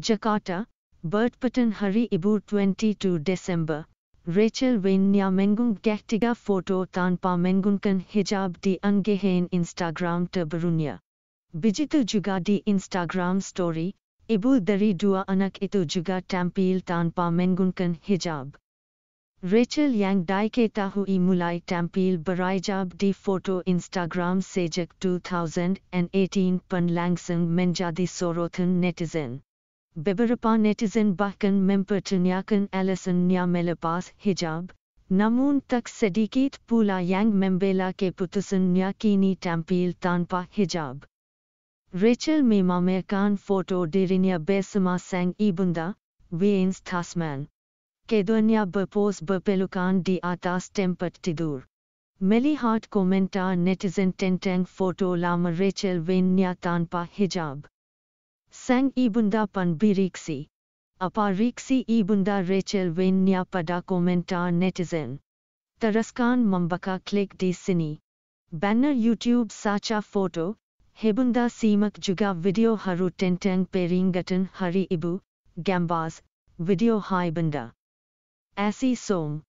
Jakarta, Bert Patton Hari Ibu 22 December, Rachel Wenya Mengung Gaktiga Photo Tanpa Mengunkan Hijab di Angehen Instagram Terbarunya. Bijitu juga di Instagram Story, Ibu dari dua anak itu juga tampil tanpa Mengunkan hijab. Rachel yang Daike diketahui mulai tampil berhijab di Photo Instagram sejak 2018 Pan langsung menjadi Sorothan netizen. Bibirapa netizen bahkan mempertanyakan nya melepas hijab, namun tak sedikit pula yang membela nya kini tampil tanpa hijab. Rachel memamerkan foto dirinya bersama sang ibunda, Wayne Tasman. Keduanya berpose berpelukan di atas tempat tidur. Melihat komentar netizen tentang foto lama Rachel Wayne nya tanpa hijab. Sang ibunda panbiriksi. Apariksi ibunda Rachel Wenya pada komentar netizen. Taraskan mambaka click di sini. Banner YouTube sacha photo. Hebunda simak juga video haru tentang peringatan hari ibu. Gambas. Video hai benda. Asi som.